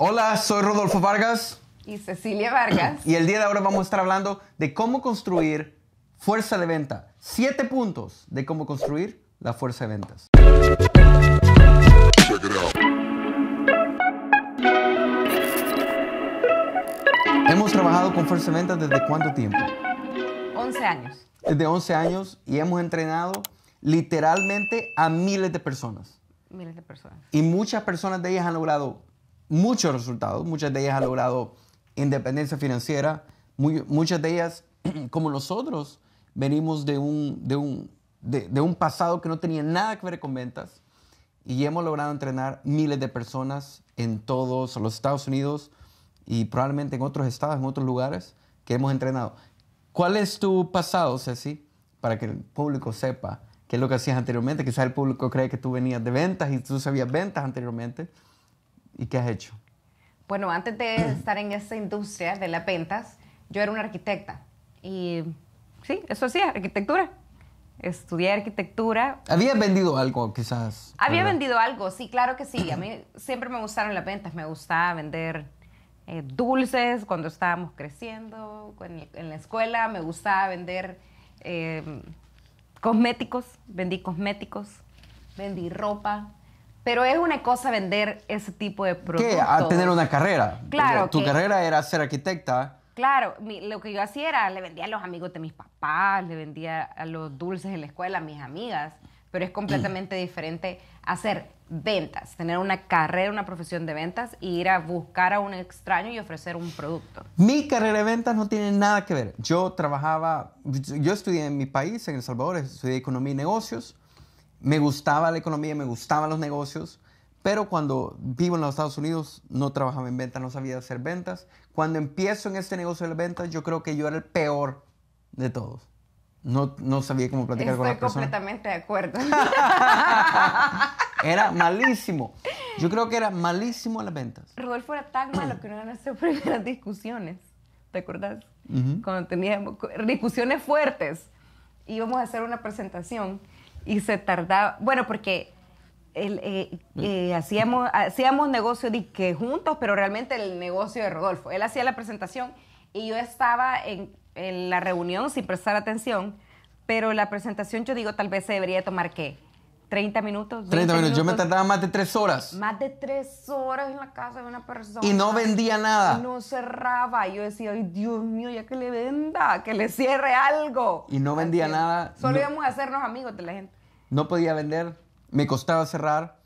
Hola, soy Rodolfo Vargas. Y Cecilia Vargas. y el día de ahora vamos a estar hablando de cómo construir fuerza de venta. Siete puntos de cómo construir la fuerza de ventas. Hemos trabajado con fuerza de ventas desde cuánto tiempo? 11 años. Desde 11 años y hemos entrenado literalmente a miles de personas. Miles de personas. Y muchas personas de ellas han logrado muchos resultados. Muchas de ellas han logrado independencia financiera. muchas de ellas, como nosotros, venimos de un, de, un, de un pasado que no tenía nada que ver con ventas y hemos logrado entrenar miles de personas en todos los Estados Unidos y probablemente en otros estados, en otros lugares que hemos entrenado. ¿Cuál es tu pasado, Ceci? Para que el público sepa qué es lo que hacías anteriormente. Quizás el público cree que tú venías de ventas y tú sabías ventas anteriormente. ¿Y qué has hecho? Bueno, antes de estar en esa industria de las ventas, yo era una arquitecta. Y sí, eso sí, arquitectura. Estudié arquitectura. ¿Habías vendido algo, quizás? Había vendido algo, sí, claro que sí. A mí siempre me gustaron las ventas. Me gustaba vender eh, dulces cuando estábamos creciendo, en, la escuela. Me gustaba vender eh, cosméticos. Vendí cosméticos, vendí ropa. Pero es una cosa vender ese tipo de productos. ¿Qué? tener una carrera. Claro. Tu carrera era ser arquitecta. Claro, lo que yo hacía era, le vendía a los amigos de mis papás, le vendía a los dulces en la escuela, a mis amigas, pero es completamente diferente hacer ventas, tener una carrera, una profesión de ventas y ir a buscar a un extraño y ofrecer un producto. Mi carrera de ventas no tiene nada que ver. Yo trabajaba, yo estudié en mi país, en El Salvador, estudié economía y negocios me gustaba la economía, me gustaban los negocios, pero cuando vivo en los Estados Unidos no trabajaba en ventas, no sabía hacer ventas. Cuando empiezo en este negocio de las ventas, yo creo que yo era el peor de todos. No, no sabía cómo platicar con la persona... Estoy completamente de acuerdo. era malísimo. Yo creo que era malísimo las ventas. Rodolfo era tan malo que no eran nuestras primeras discusiones. ¿Te acuerdas? Cuando teníamos discusiones fuertes. Íbamos a hacer una presentación y se tardaba, bueno, porque eh, mm. eh, hacíamos, hacíamos negocio de que juntos, pero realmente el negocio de Rodolfo. Él hacía la presentación y yo estaba en, la reunión sin prestar atención, pero la presentación yo digo tal vez se debería tomar qué. 30 minutos. 30 minutos. Yo me tardaba más de tres horas. Más de 3 horas en la casa de una persona. Y no vendía nada. Y No cerraba. Y Yo decía, ay, Dios mío, ya que le venda, que le cierre algo. Y no vendía nada. Solo íbamos a hacernos amigos de la gente no podía vender, me costaba cerrar.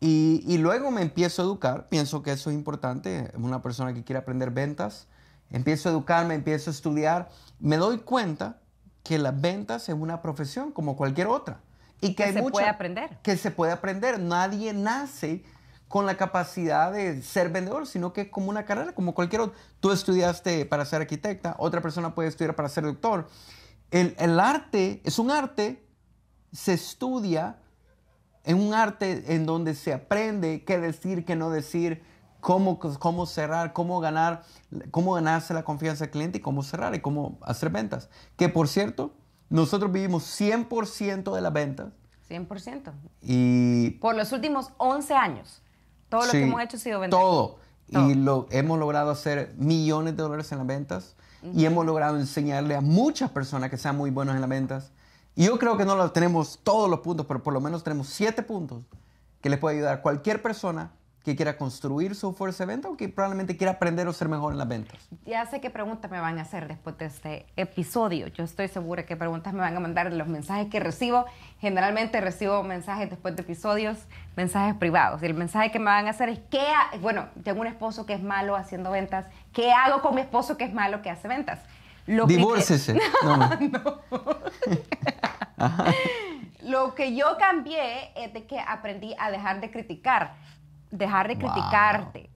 Y, luego me empiezo a educar, pienso que eso es importante, una persona que quiere aprender ventas, empiezo a educarme, empiezo a estudiar, me doy cuenta que las ventas es una profesión como cualquier otra. Y que, se puede aprender. Que se puede aprender, nadie nace con la capacidad de ser vendedor, sino que es como una carrera, como cualquier otra. Tú estudiaste para ser arquitecta, otra persona puede estudiar para ser doctor. El, el arte es un arte se estudia en un arte en donde se aprende qué decir, qué no decir, cómo, cómo cerrar, cómo ganar, cómo ganarse la confianza del cliente y cómo cerrar y cómo hacer ventas. Que por cierto, nosotros vivimos 100% de las ventas. 100%. Y por los últimos 11 años, todo lo que hemos hecho ha sido ventas. Todo. Y lo, hemos logrado hacer millones de dólares en las ventas y hemos logrado enseñarle a muchas personas que sean muy buenos en las ventas y yo creo que no lo tenemos todos los puntos, pero por lo menos tenemos siete puntos que les puede ayudar a cualquier persona que quiera construir su fuerza de venta o que probablemente quiera aprender o ser mejor en las ventas. Ya sé qué preguntas me van a hacer después de este episodio. Yo estoy segura que preguntas me van a mandar los mensajes que recibo. Generalmente recibo mensajes después de episodios, mensajes privados. Y el mensaje que me van a hacer es, ¿qué bueno, tengo un esposo que es malo haciendo ventas. ¿Qué hago con mi esposo que es malo que hace ventas? Lo Que... Lo que yo cambié es de que aprendí a dejar de criticar, dejar de criticarte.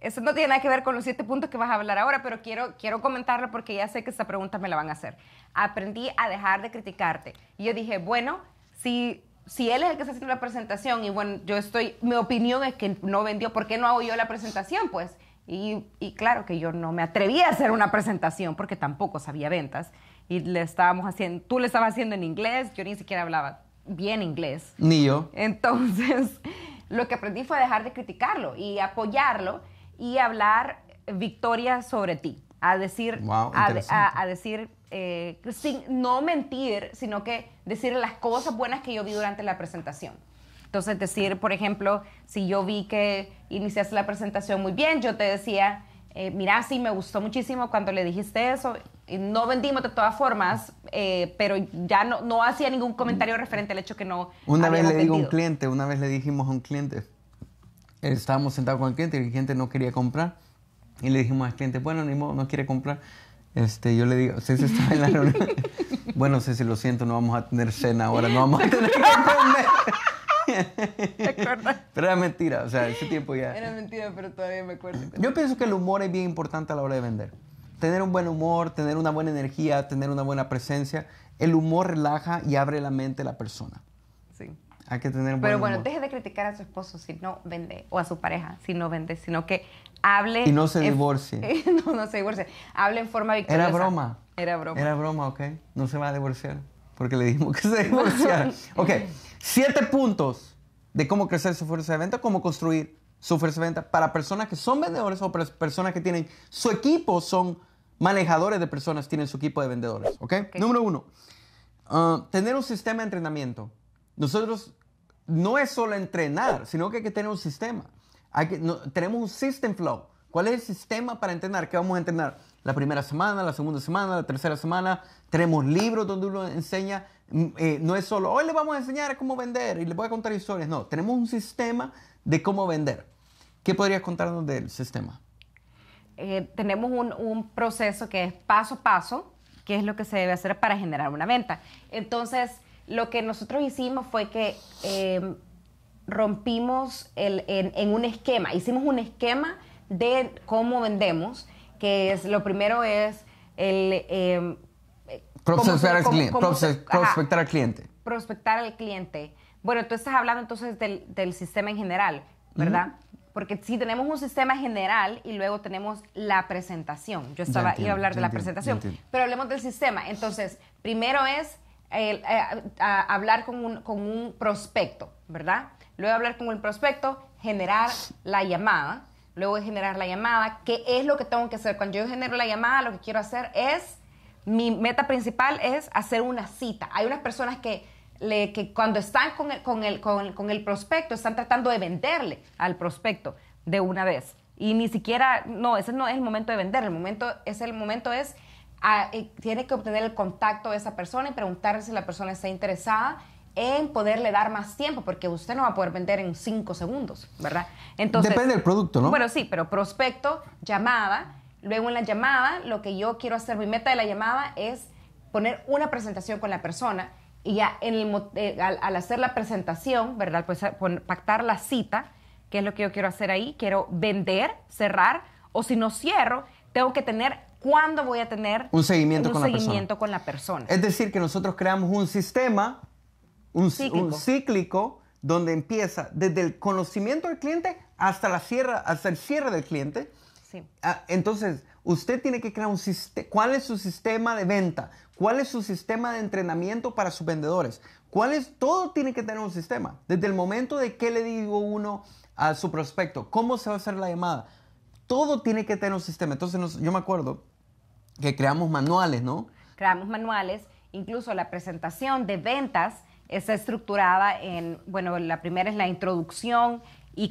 Eso no tiene nada que ver con los siete puntos que vas a hablar ahora, pero quiero, quiero comentarlo porque ya sé que esta pregunta me la van a hacer. Aprendí a dejar de criticarte. Y yo dije, bueno, si, si él es el que está haciendo la presentación y bueno, yo estoy, mi opinión es que no vendió, ¿por qué no hago yo la presentación? Pues y, claro que yo no me atreví a hacer una presentación porque tampoco sabía ventas. Y le estábamos haciendo, tú le estabas haciendo en inglés, yo ni siquiera hablaba bien inglés. Ni yo. Entonces, lo que aprendí fue dejar de criticarlo y apoyarlo y hablar victoria sobre ti. A decir, a, decir eh, sin, no mentir, sino que decir las cosas buenas que yo vi durante la presentación. Entonces, decir, por ejemplo, si yo vi que iniciaste la presentación muy bien, yo te decía, eh, mira, sí, me gustó muchísimo cuando le dijiste eso. No vendimos de todas formas, eh, pero ya no, no hacía ningún comentario referente al hecho que no. Una vez le digo a un cliente, una vez le dijimos a un cliente, eh, estábamos sentados con el cliente y el cliente no quería comprar. Y le dijimos al cliente, bueno, ni modo, no quiere comprar. Este, yo le digo, Ceci está en la bueno, Ceci, lo siento, no vamos a tener cena ahora, no vamos a tener que Pero era mentira, o sea, ese tiempo ya. Era mentira, pero todavía me acuerdo. Yo pienso que el humor es bien importante a la hora de vender. Tener un buen humor, tener una buena energía, tener una buena presencia. El humor relaja y abre la mente a la persona. Sí. Hay que tener un buen Pero bueno, deje de criticar a su esposo si no vende, o a su pareja si no vende, sino que hable. Y no se divorcie. no, no se divorcie. Hable en forma victoriosa. Era broma. Era broma. Era broma, ok. No se va a divorciar porque le dijimos que se divorciara. ok, siete puntos de cómo crecer su fuerza de venta, cómo construir su fuerza de venta para personas que son vendedores o personas que tienen su equipo, son manejadores de personas, tienen su equipo de vendedores. Ok, okay. número uno, ah, tener un sistema de entrenamiento. Nosotros no es solo entrenar, sino que hay que tener un sistema. Hay que, no, tenemos un system flow. ¿Cuál es el sistema para entrenar? ¿Qué vamos a entrenar? La primera semana, la segunda semana, la tercera semana. Tenemos libros donde uno enseña. Mm, eh, no es solo, hoy les vamos a enseñar cómo vender y les voy a contar historias. No, tenemos un sistema de cómo vender. ¿Qué podrías contarnos del sistema? Eh, tenemos un, proceso que es paso a paso, que es lo que se debe hacer para generar una venta. Entonces, lo que nosotros hicimos fue que eh, rompimos en, en, un esquema, hicimos un esquema de cómo vendemos, que es lo primero es el... Em, prospectar, al, cliente, prospectar al cliente. Bueno, tú estás hablando entonces del, sistema en general, ¿verdad? Porque si tenemos un sistema general y luego tenemos la presentación. Yo estaba iba a hablar de la presentación, pero hablemos del sistema. Entonces, primero es eh, hablar con un, con un prospecto, ¿verdad? Luego hablar con el prospecto, generar la llamada, luego de generar la llamada, qué es lo que tengo que hacer. Cuando yo genero la llamada, lo que quiero hacer es, mi meta principal es hacer una cita. Hay unas personas que, cuando están con el, prospecto, están tratando de venderle al prospecto de una vez. Y ni siquiera, no, ese no es el momento de vender, el momento es el momento es, ah, eh, tiene que obtener el contacto de esa persona y preguntarle si la persona está interesada en poderle dar más tiempo, porque usted no va a poder vender en cinco segundos, ¿verdad? Entonces, Depende del producto, ¿no? Bueno, sí, pero prospecto, llamada, luego en la llamada, lo que yo quiero hacer, mi meta de la llamada es poner una presentación con la persona y ya en eh, al, hacer la presentación, ¿verdad? Pues eh, pactar la cita, que es lo que yo quiero hacer ahí, quiero vender, cerrar, o si no cierro, tengo que tener cuándo voy a tener un seguimiento, con, la con la persona. Es decir, que nosotros creamos un sistema un cíclico. donde empieza desde el conocimiento del cliente hasta la hasta el cierre del cliente. Ah, entonces, usted tiene que crear un sistema. ¿Cuál es su sistema de venta? ¿Cuál es su sistema de entrenamiento para sus vendedores? ¿Cuál es? Todo tiene que tener un sistema. Desde el momento de qué le digo uno a su prospecto, cómo se va a hacer la llamada. Todo tiene que tener un sistema. Entonces, yo me acuerdo que creamos manuales, ¿no? Creamos manuales, incluso la presentación de ventas está estructurada en, bueno, la primera es la introducción y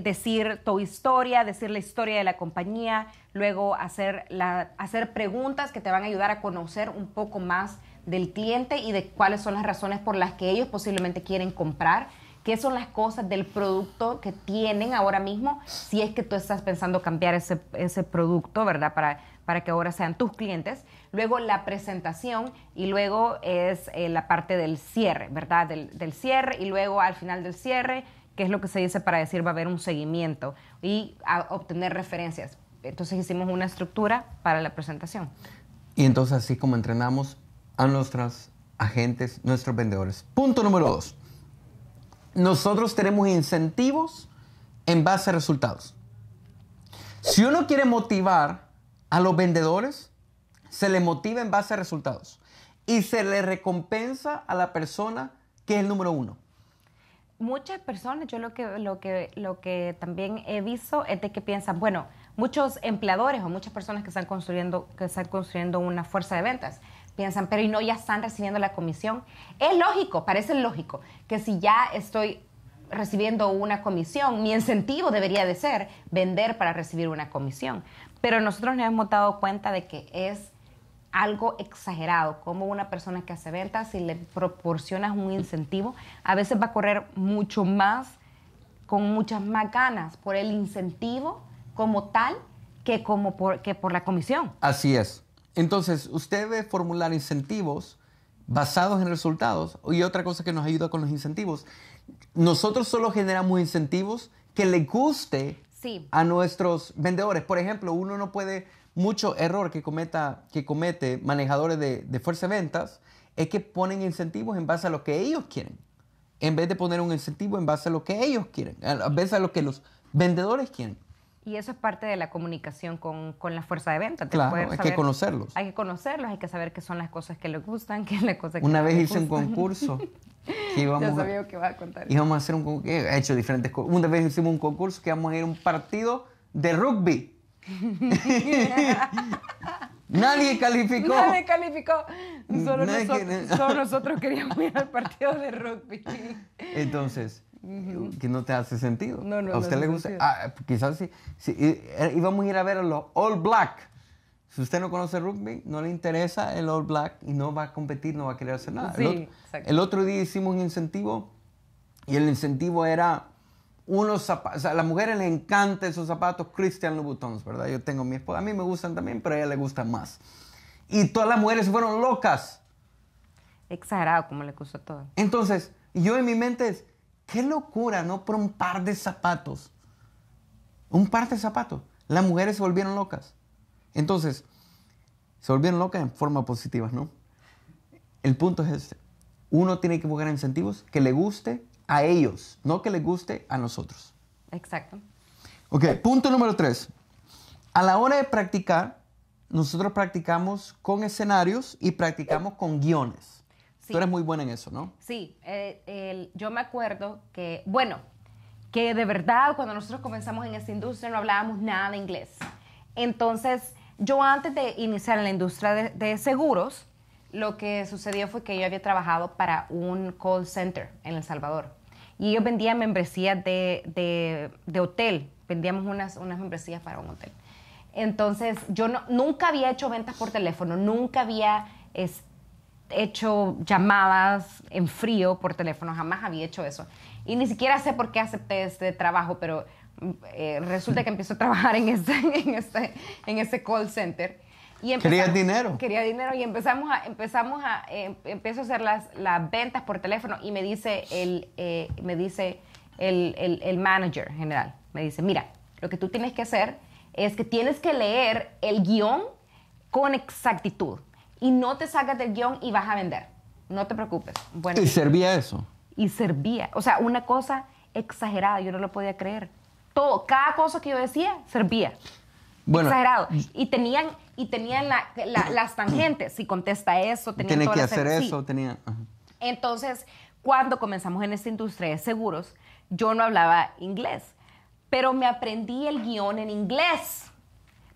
decir tu historia, decir la historia de la compañía, luego hacer, la, hacer preguntas que te van a ayudar a conocer un poco más del cliente y de cuáles son las razones por las que ellos posiblemente quieren comprar, qué son las cosas del producto que tienen ahora mismo, si es que tú estás pensando cambiar ese, ese producto, ¿verdad? Para para que ahora sean tus clientes. Luego la presentación y luego es eh, la parte del cierre, ¿verdad? Del, cierre y luego al final del cierre, que es lo que se dice para decir va a haber un seguimiento y obtener referencias. Entonces hicimos una estructura para la presentación. Y entonces así como entrenamos a nuestros agentes, nuestros vendedores. Punto número dos. Nosotros tenemos incentivos en base a resultados. Si uno quiere motivar a los vendedores se les motiva en base a resultados y se le recompensa a la persona que es el número uno. Muchas personas, yo lo que, lo que, lo que también he visto es de que piensan, bueno, muchos empleadores o muchas personas que están construyendo, que están construyendo una fuerza de ventas, piensan, pero y no ya están recibiendo la comisión. Es lógico, parece lógico, que si ya estoy recibiendo una comisión. Mi incentivo debería de ser vender para recibir una comisión. Pero nosotros nos hemos dado cuenta de que es algo exagerado, como una persona que hace ventas, si le proporcionas un incentivo, a veces va a correr mucho más, con muchas más ganas por el incentivo como tal que, como por, que por la comisión. Así es. Entonces, usted debe formular incentivos basados en resultados. Y otra cosa que nos ayuda con los incentivos nosotros solo generamos incentivos que les guste a nuestros vendedores. Por ejemplo, uno no puede, mucho error que, cometa, que comete manejadores de, de fuerza de ventas es que ponen incentivos en base a lo que ellos quieren, en vez de poner un incentivo en base a lo que ellos quieren, en base a lo que los vendedores quieren. Y eso es parte de la comunicación con, la fuerza de venta. Claro, hay que conocerlos. Hay que conocerlos, hay que saber qué son las cosas que les gustan, qué es la cosa que Una vez hice un concurso. Ya sabía a, que a contar. Íbamos a hacer un concurso. hecho diferentes Una vez hicimos un concurso que íbamos a ir a un partido de rugby. Nadie calificó. Nadie calificó. solo nosotros queríamos ir al partido de rugby. Entonces que no te hace sentido. a usted le gusta. Ah, quizás sí. sí. Íbamos eh, a ir a ver a los All Black. Si usted no conoce rugby, no le interesa el All Black y no va a competir, no va a querer hacer nada. el, otro, día hicimos un incentivo y el incentivo era unos zapatos. a las mujeres les encantan esos zapatos Christian Louboutins, ¿verdad? Yo tengo mi esposa. A mí me gustan también, pero a ella le gustan más. Y todas las mujeres fueron locas. Exagerado, como le gustó todo. Entonces, yo en mi mente es, Qué locura, ¿no? Por un par de zapatos. Un par de zapatos. Las mujeres se volvieron locas. Entonces, se volvieron locas en forma positiva, ¿no? El punto es este. Uno tiene que buscar incentivos que le guste a ellos, no que le guste a nosotros. Exacto. Ok, punto número tres. A la hora de practicar, nosotros practicamos con escenarios y practicamos con guiones. Tú eres muy buena en eso, ¿no? Sí, eh, yo me acuerdo que, bueno, que de verdad cuando nosotros comenzamos en esa industria no hablábamos nada de inglés. Entonces, yo antes de iniciar en la industria de, seguros, lo que sucedió fue que yo había trabajado para un call center en El Salvador y yo vendía membresías de, de, hotel, vendíamos unas, unas membresías para un hotel. Entonces, yo no, nunca había hecho ventas por teléfono, nunca había hecho llamadas en frío por teléfono, jamás había hecho eso. Y ni siquiera sé por qué acepté este trabajo, pero eh, resulta que empiezo a trabajar en este, en este, en este call center. Y quería dinero. Quería dinero y empezamos a, empezamos a, eh, empiezo a hacer las, las, ventas por teléfono y me dice el, eh, me dice el, el, el manager general, me dice, mira, lo que tú tienes que hacer es que tienes que leer el guión con exactitud y no te sacas del guión y vas a vender. No te preocupes. Bueno, y servía eso. Y servía. O sea, una cosa exagerada, yo no lo podía creer. Todo, cada cosa que yo decía, servía. exagerado. Y tenían, y tenían las tangentes. Si contesta eso, tenían Tiene que hacer eso, tenía. Entonces, cuando comenzamos en esta industria de seguros, yo no hablaba inglés, pero me aprendí el guión en inglés.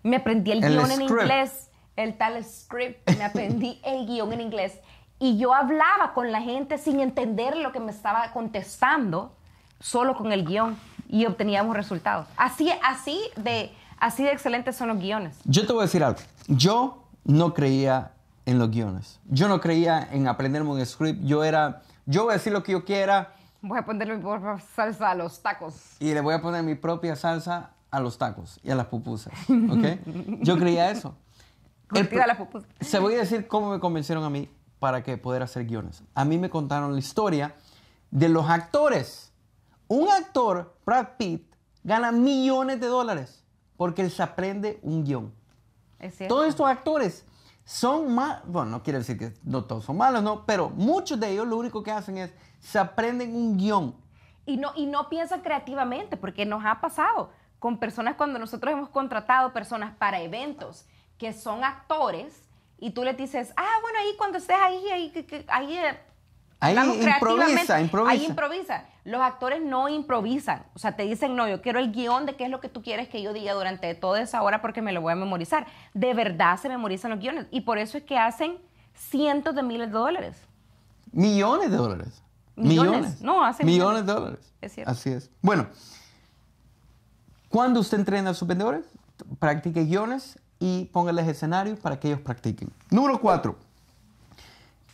Me aprendí el, guión en inglés el tal script, me aprendí el guión en inglés y yo hablaba con la gente sin entender lo que me estaba contestando, solo con el guión y obteníamos resultados. Así, así, de, así de excelentes son los guiones. Yo te voy a decir algo. Yo no creía en los guiones. Yo no creía en aprenderme un script. Yo era, yo voy a decir lo que yo quiera. Voy a poner mi propia salsa a los tacos. Y le voy a poner mi propia salsa a los tacos y a las pupusas. ¿Ok? yo creía eso se voy a decir cómo me convencieron a mí para que poder hacer guiones. A mí me contaron la historia de los actores. Un actor, Brad Pitt, gana millones de dólares porque él se aprende un guión. Todos estos actores son más, bueno, no quiere decir que no todos son malos, no, pero muchos de ellos lo único que hacen es se aprenden un guión. Y no, y no piensan creativamente, porque nos ha pasado con personas cuando nosotros hemos contratado personas para eventos que son actores y tú les dices, ah, bueno, ahí cuando estés ahí, ahí, eh, ahí, improvisa, improvisa. Ahí improvisa. Los actores no improvisan. O sea, te dicen, no, yo quiero el guión de qué es lo que tú quieres que yo diga durante toda esa hora porque me lo voy a memorizar. De verdad se memorizan los guiones. Y por eso es que hacen cientos de miles de dólares. Millones de dólares. Millones. No, hacen millones. millones de dólares. Es cierto. Así es. Bueno, cuando usted entrena a sus vendedores, practique guiones, y póngales escenarios para que ellos practiquen. Número cuatro,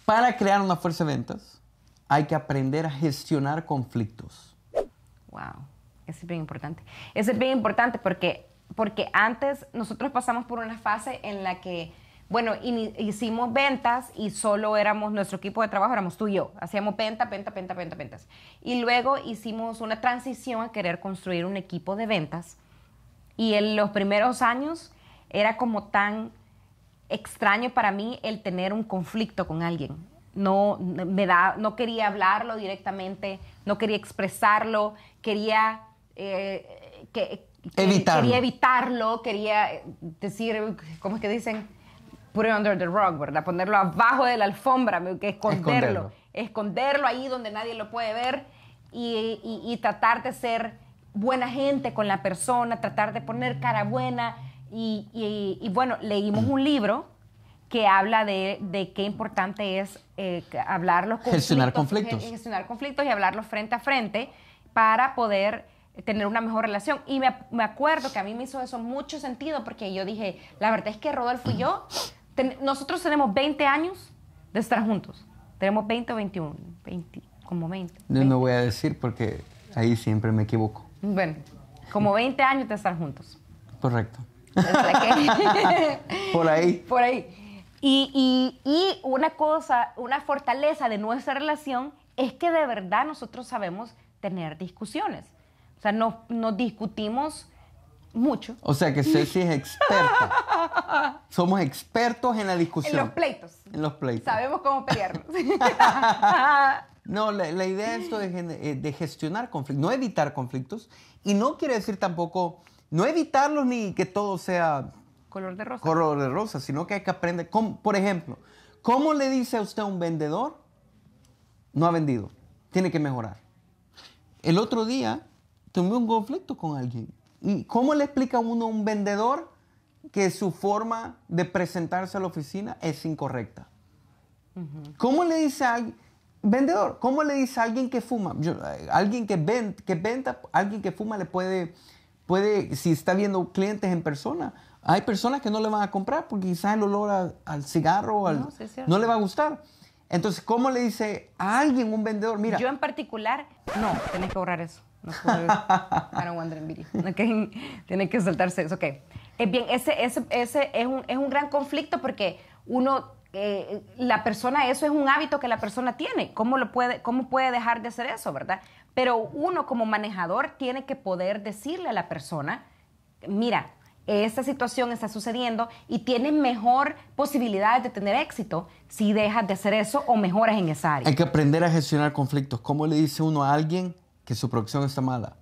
para crear una fuerza de ventas hay que aprender a gestionar conflictos. Wow, eso es bien importante. Eso es bien importante porque, porque antes nosotros pasamos por una fase en la que, bueno, hicimos ventas y solo éramos, nuestro equipo de trabajo éramos tú y yo. Hacíamos venta, venta, venta, venta, ventas. Y luego hicimos una transición a querer construir un equipo de ventas. Y en los primeros años era como tan extraño para mí el tener un conflicto con alguien. No, me da, no quería hablarlo directamente, no quería expresarlo, quería, eh, que, evitarlo. quería evitarlo, quería decir, ¿cómo es que dicen? Put it under the rug, ¿verdad? Ponerlo abajo de la alfombra, que esconderlo, esconderlo, ahí donde nadie lo puede ver y tratar de ser buena gente con la persona, tratar de poner cara buena, y, bueno, leímos un libro que habla de, qué importante es eh, hablar los conflictos, gestionar conflictos. Eh, gestionar conflictos y hablarlos frente a frente para poder tener una mejor relación. Y me, acuerdo que a mí me hizo eso mucho sentido porque yo dije, la verdad es que Rodolfo y yo, nosotros tenemos 20 años de estar juntos. Tenemos 20 o 21, 20, como 20. No me no voy a decir porque ahí siempre me equivoco. Bueno, como 20 años de estar juntos. Correcto. Por ahí. Por ahí. Y, y, una cosa, una fortaleza de nuestra relación es que de verdad nosotros sabemos tener discusiones. O sea, no nos discutimos mucho. O sea que Ceci es experta. Somos expertos en la discusión. En los pleitos. En los pleitos. Sabemos cómo pelearnos. no, la, idea de esto es eh, de gestionar conflictos, no evitar conflictos. Y no quiere decir tampoco no evitarlos ni que todo sea color de rosa, color de rosa sino que hay que aprender. por ejemplo, ¿cómo le dice a usted a un vendedor? No ha vendido, tiene que mejorar. El otro día tuve un conflicto con alguien. ¿Y cómo le explica uno a un vendedor que su forma de presentarse a la oficina es incorrecta? ¿Cómo le dice a alguien, vendedor, cómo le dice a alguien que fuma? Eh, alguien que, que venta, alguien que fuma le puede puede, si está viendo clientes en persona, hay personas que no le van a comprar porque quizás el olor al cigarro al, no, no, le va a gustar. Entonces, ¿cómo le dice a alguien, un vendedor? Mira. Yo en particular, no, tenés que ahorrar eso. No puedo. I don't Tiene que saltarse eso. Ok. Es eh, bien, ese, ese, ese es, un, es un gran conflicto porque uno eh, la persona, eso es un hábito que la persona tiene. ¿Cómo, lo puede, ¿Cómo puede dejar de hacer eso, verdad? Pero uno como manejador tiene que poder decirle a la persona, mira, esta situación está sucediendo y tiene mejor posibilidad de tener éxito si dejas de hacer eso o mejoras en esa área. Hay que aprender a gestionar conflictos. ¿Cómo le dice uno a alguien que su producción está mala,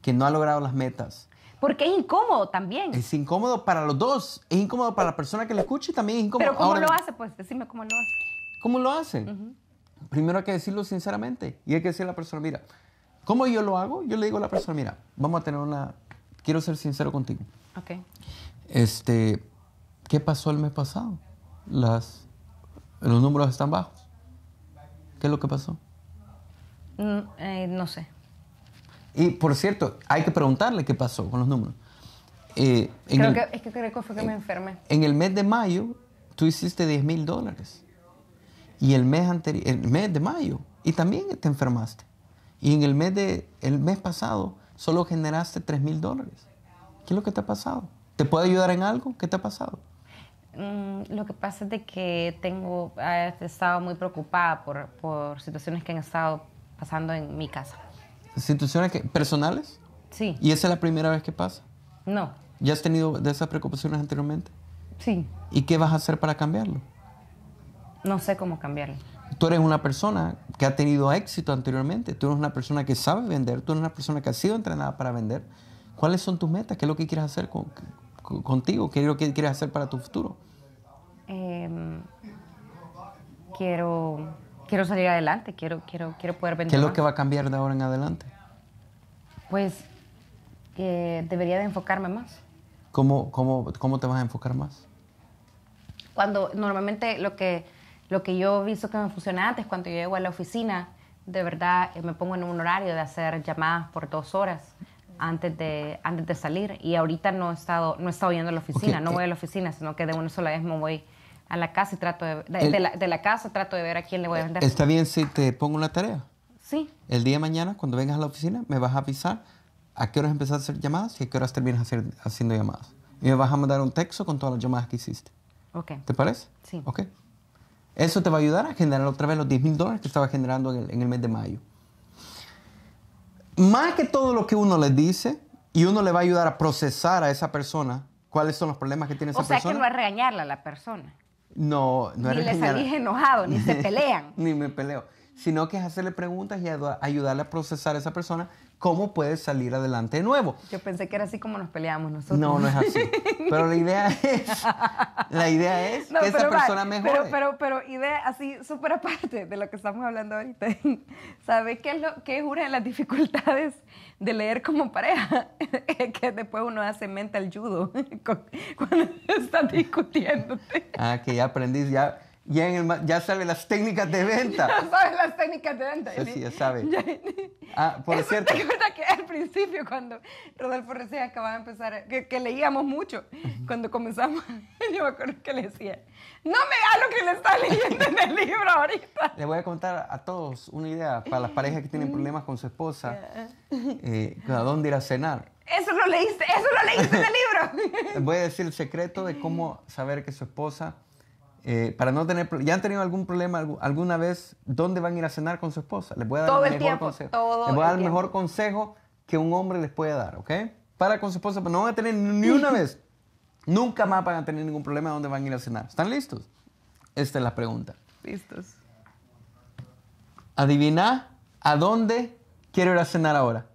que no ha logrado las metas? Porque es incómodo también. Es incómodo para los dos, es incómodo para la persona que le escucha y también es incómodo. Pero ¿cómo lo hace? Pues decime cómo lo hace. ¿Cómo lo hace? Primero hay que decirlo sinceramente y hay que decirle a la persona, mira, ¿Cómo yo lo hago? Yo le digo a la persona, mira, vamos a tener una... Quiero ser sincero contigo. Ok. Este, ¿Qué pasó el mes pasado? Las, los números están bajos. ¿Qué es lo que pasó? Mm, eh, no, sé. Y por cierto, hay que preguntarle qué pasó con los números. Eh, creo que, es que creo que fue que me enfermé. En el mes de mayo, tú hiciste 10 mil dólares. Y el mes, anterior, el mes de mayo, y también te enfermaste. Y en el mes, de, el mes pasado solo generaste 3 mil dólares. ¿Qué es lo que te ha pasado? ¿Te puede ayudar en algo? ¿Qué te ha pasado? Mm, lo que pasa es de que tengo, ah, he estado muy preocupada por, por situaciones que han estado pasando en mi casa. ¿Situaciones personales? Sí. ¿Y esa es la primera vez que pasa? No. ¿Ya has tenido de esas preocupaciones anteriormente? Sí. ¿Y qué vas a hacer para cambiarlo? No sé cómo cambiarlo tú eres una persona que ha tenido éxito anteriormente, tú eres una persona que sabe vender, tú eres una persona que ha sido entrenada para vender. ¿Cuáles son tus metas? ¿Qué es lo que quieres hacer con, contigo? ¿Qué es lo que quieres hacer para tu futuro? Em, quiero, quiero salir adelante, quiero, quiero, quiero poder vender. ¿Qué es lo que va a cambiar de ahora en adelante? Pues eh, debería de enfocarme más. ¿Cómo, cómo, ¿Cómo te vas a enfocar más? Cuando normalmente lo que lo que yo he visto que me funciona antes, cuando yo llego a la oficina, de verdad eh, me pongo en un horario de hacer llamadas por dos horas antes de, antes de salir. Y ahorita no he estado, no he estado yendo a la oficina, no voy a la oficina, sino que de una sola vez me voy a la casa y trato de, de, la, casa trato de ver a quién le voy a eh, vender. ¿Está bien si te pongo una tarea? Sí. El día de mañana, cuando vengas a la oficina, me vas a avisar a qué horas empezaste a hacer llamadas y a qué horas terminas haciendo llamadas. Y me vas a mandar un texto con todas las llamadas que hiciste. Ok. ¿Te parece? Sí. Ok. Eso te va a ayudar a generar otra vez los 10 mil dólares que estaba generando en el, mes de mayo. Más que todo lo que uno le dice, y uno le va a ayudar a procesar a esa persona cuáles son los problemas que tiene esa persona. O sea que no es regañarla a la persona. No, no ni es Ni le salís enojado, ni se pelean. ni me peleo sino que es hacerle preguntas y ayudarle a procesar a esa persona cómo puede salir adelante de nuevo. Yo pensé que era así como nos peleamos nosotros. No, no es así. Pero la idea es, la idea es que esa persona mejore. Pero, pero, pero idea así súper aparte de lo que estamos hablando ahorita. ¿Sabes qué es, lo, qué es una de las dificultades de leer como pareja? que después uno hace mental judo cuando están discutiéndote. Ah, que ya aprendís, ya ya, sabe las técnicas de venta. Ya sabe las técnicas de venta. Sí, ya sabe. ah, por cierto. Te acuerdas que al principio, cuando Rodolfo recién acababa de empezar, que, leíamos mucho, cuando comenzamos, yo me acuerdo que le decía, no me da lo que le está leyendo en el libro ahorita. Le voy a contar a todos una idea para las parejas que tienen problemas con su esposa, eh, a dónde ir a cenar. Eso lo leíste, eso lo leíste en el libro. voy a decir el secreto de cómo saber que su esposa eh, para no tener ya han tenido algún problema alguna vez dónde van a ir a cenar con su esposa les voy a dar el, mejor consejo les voy a dar el, mejor consejo que un hombre les puede dar ¿ok? para con su esposa pero no van a tener ni una vez nunca más van a tener ningún problema dónde van a ir a cenar ¿están listos? esta es la pregunta listos adivina a dónde quiero ir a cenar ahora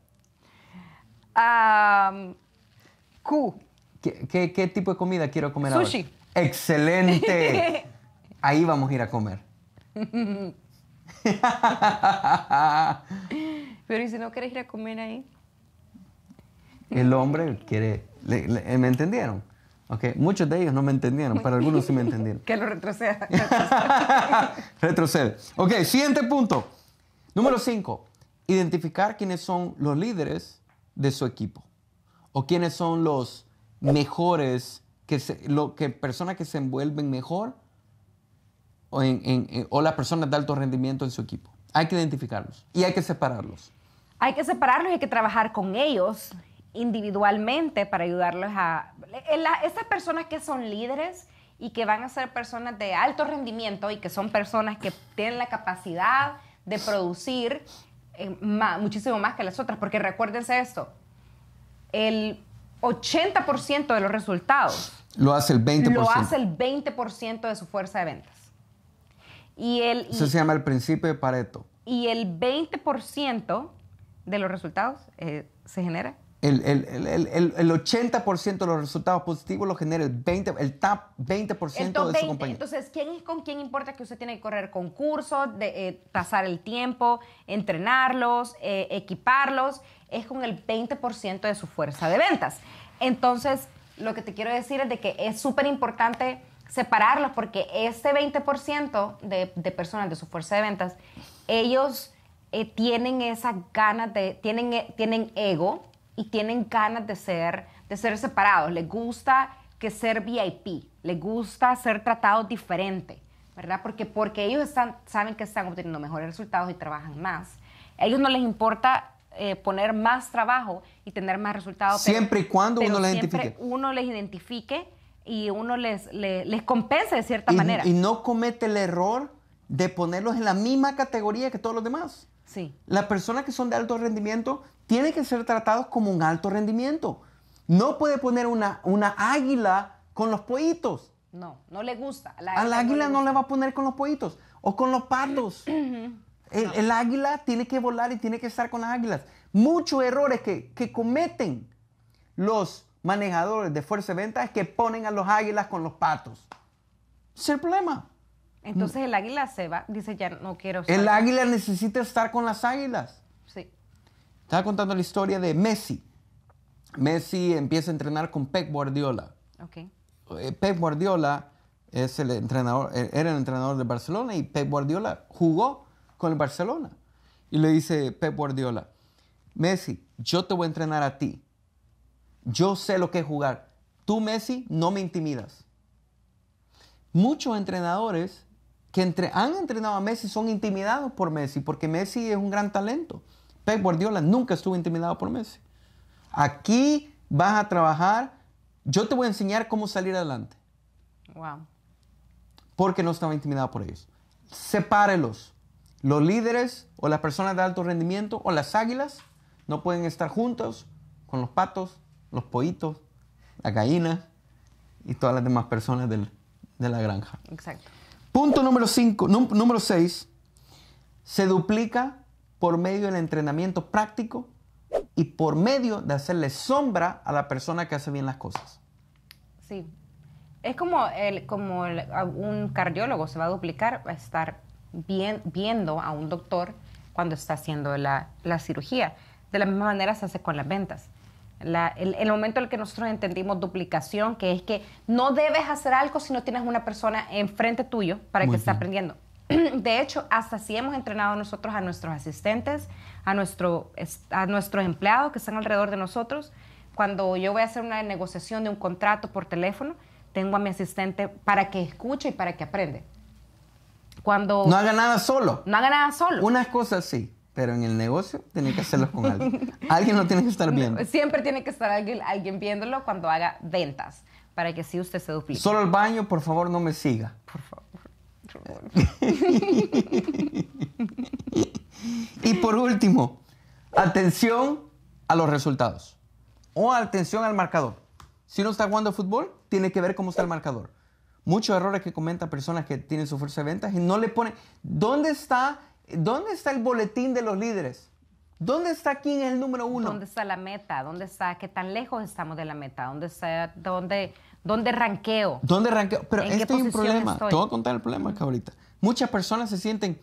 Q ¿Qué, qué, tipo de comida quiero comer ahora? Sushi Excelente. Ahí vamos a ir a comer. Pero ¿y si no quieres ir a comer ahí? El hombre quiere... Eh, ¿Me entendieron? Okay. Muchos de ellos no me entendieron, pero algunos sí me entendieron. que lo retroceda. Retrocede. Ok, siguiente punto. Número 5. Identificar quiénes son los líderes de su equipo o quiénes son los mejores que, personas que se envuelven mejor o, las personas de alto rendimiento en su equipo. Hay que identificarlos y hay que separarlos. Hay que separarlos y hay que trabajar con ellos individualmente para ayudarlos a... Estas personas que son líderes y que van a ser personas de alto rendimiento y que son personas que tienen la capacidad de producir eh, muchísimo más que las otras, porque recuérdense esto, el 80% de los resultados lo hace el 20%. Lo hace el 20% de su fuerza de ventas. Y el, Eso se llama el principio de Pareto. Y el 20% de los resultados eh, se genera. El, el, el, el 80% de los resultados positivos lo genera el, 20, el top 20% de su compañía. Entonces, ¿quién es con quién importa que usted tiene que correr concursos, de, eh, pasar el tiempo, entrenarlos, eh, equiparlos? Es con el 20% de su fuerza de ventas. Entonces, lo que te quiero decir es de que es súper importante separarlos porque ese 20% de, de personas de su fuerza de ventas, ellos eh, tienen esas ganas de, tienen, eh, tienen ego y tienen ganas de ser, de ser separados. Les gusta que ser VIP, les gusta ser tratados diferente, ¿verdad? Porque, porque ellos están, saben que están obteniendo mejores resultados y trabajan más. A ellos no les importa eh, poner más trabajo y tener más resultados. Siempre y cuando uno les identifique. Uno les identifique y uno les, les, compense de cierta manera. Y no comete el error de ponerlos en la misma categoría que todos los demás. Sí. Las personas que son de alto rendimiento tienen que ser tratados como un alto rendimiento. No puede poner una, una águila con los pollitos. No, no le gusta. a la águila no, le, va a poner con los pollitos o con los pardos. El, águila tiene que volar y tiene que estar con las águilas. Muchos errores que, cometen los manejadores de fuerza de venta es que ponen a los águilas con los patos. es el problema. Entonces el águila se va, dice ya no quiero. Estar. El águila necesita estar con las águilas. Sí. Estaba contando la historia de Messi. Messi empieza a entrenar con Pep Guardiola. Okay. Eh, Pep Guardiola es el entrenador, eh, era el entrenador de Barcelona y Pep Guardiola jugó con el Barcelona. Y le dice Pep Guardiola, Messi, yo te voy a entrenar a ti. Yo sé lo que es jugar. Tú, Messi, no me intimidas. Muchos entrenadores que han entrenado a Messi son intimidados por Messi, porque Messi es un gran talento. Pep Guardiola nunca estuvo intimidado por Messi. Aquí vas a trabajar, yo te voy a enseñar cómo salir adelante. Wow. Porque no estaba intimidado por ellos. Sepárelos. Los líderes o las personas de alto rendimiento o las águilas no pueden estar juntos con los patos, los pollitos, la gallinas y todas las demás personas de la granja. Exacto. Punto número 5, número 6, se duplica por medio del entrenamiento práctico y por medio de hacerle sombra a la persona que hace bien las cosas. Sí. Es como, como un cardiólogo se va a duplicar, va a estar viendo a un doctor cuando está haciendo la, cirugía. De la misma manera se hace con las ventas. el, momento en el que nosotros entendimos duplicación, que es que no debes hacer algo si no tienes una persona enfrente tuyo para que esté aprendiendo. De hecho, hasta así hemos entrenado nosotros a nuestros asistentes, a, nuestro, a nuestros empleados que están alrededor de nosotros. Cuando yo voy a hacer una negociación de un contrato por teléfono, tengo a mi asistente para que escuche y para que aprende. Cuando... No haga nada solo. No haga nada solo. Unas cosas sí, pero en el negocio tiene que hacerlo con alguien. alguien lo tiene que estar viendo. Siempre tiene que estar alguien, alguien viéndolo cuando haga ventas, para que sí usted se duplique. Solo el baño, por favor, no me siga. Por favor. Por favor. y por último, atención a los resultados o atención al marcador. Si no está jugando fútbol, tiene que ver cómo está el marcador. Muchos errores que comentan personas que tienen su fuerza de ventas y no le ponen. ¿Dónde está, dónde está el boletín de los líderes? ¿Dónde está quién es el número uno? ¿Dónde está la meta? ¿Dónde está qué tan lejos estamos de la meta? ¿Dónde está, dónde, dónde ranqueo? ¿Dónde ranqueo? Pero este es un problema. todo Te voy a contar el problema acá ahorita. Muchas personas se sienten,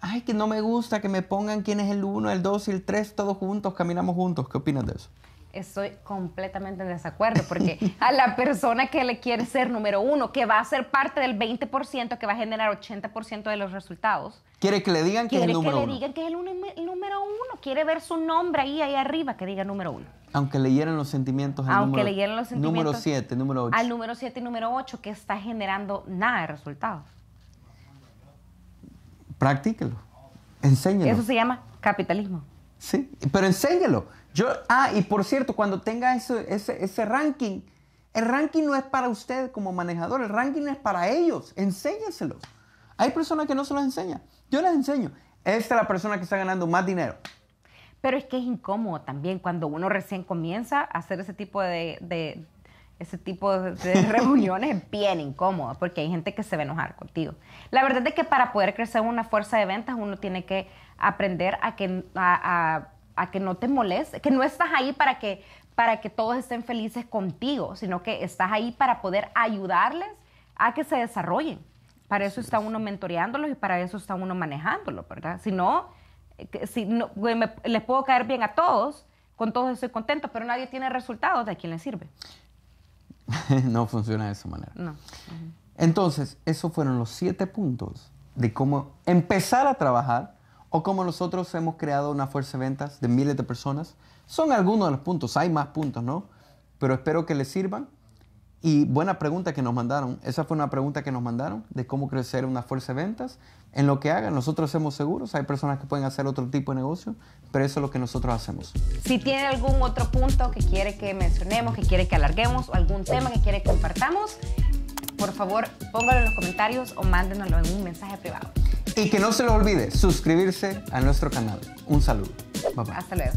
ay, que no me gusta que me pongan quién es el uno, el dos y el tres, todos juntos, caminamos juntos. ¿Qué opinas de eso? estoy completamente en desacuerdo, porque a la persona que le quiere ser número uno, que va a ser parte del 20%, que va a generar 80% de los resultados. Quiere que le digan que es el número uno. Quiere que le digan que es el, número uno. Quiere ver su nombre ahí, ahí arriba, que diga número uno. Aunque leyeran los sentimientos al Aunque número, los sentimientos. Número siete, número ocho. Al número 7 y número ocho que está generando nada de resultados. Practíquelo. Enséñelo. Eso se llama capitalismo. Sí, pero enséñelo. Yo, ah, y por cierto, cuando tenga ese, ranking, el ranking no es para usted como manejador, el ranking es para ellos. enséñeselos. Hay personas que no se los enseña. Yo les enseño. Esta es la persona que está ganando más dinero. Pero es que es incómodo también cuando uno recién comienza a hacer ese tipo de, ese tipo de reuniones es bien incómodo porque hay gente que se va a enojar contigo. La verdad es que para poder crecer una fuerza de ventas uno tiene que aprender a que, a, que no te moleste, que no estás ahí para que, para que todos estén felices contigo, sino que estás ahí para poder ayudarles a que se desarrollen. Para eso está uno mentoreándolos y para eso está uno manejándolos, ¿verdad? Si no, eh, si no les puedo caer bien a todos, con todos estoy contento, pero nadie tiene resultados, ¿de quién le sirve? no funciona de esa manera. No. Entonces, esos fueron los siete puntos de cómo empezar a trabajar o como nosotros hemos creado una fuerza de ventas de miles de personas. Son algunos de los puntos, hay más puntos, ¿no? Pero espero que les sirvan. Y buena pregunta que nos mandaron, esa fue una pregunta que nos mandaron de cómo crecer una fuerza de ventas. En lo que hagan, nosotros hacemos seguros, hay personas que pueden hacer otro tipo de negocio, pero eso es lo que nosotros hacemos. Si tiene algún otro punto que quiere que mencionemos, que quiere que alarguemos o algún tema que quiere que compartamos, por favor póngalo en los comentarios o mándenoslo en un mensaje privado. Y que no se lo olvide suscribirse a nuestro canal. Un saludo. Bye bye. Hasta luego.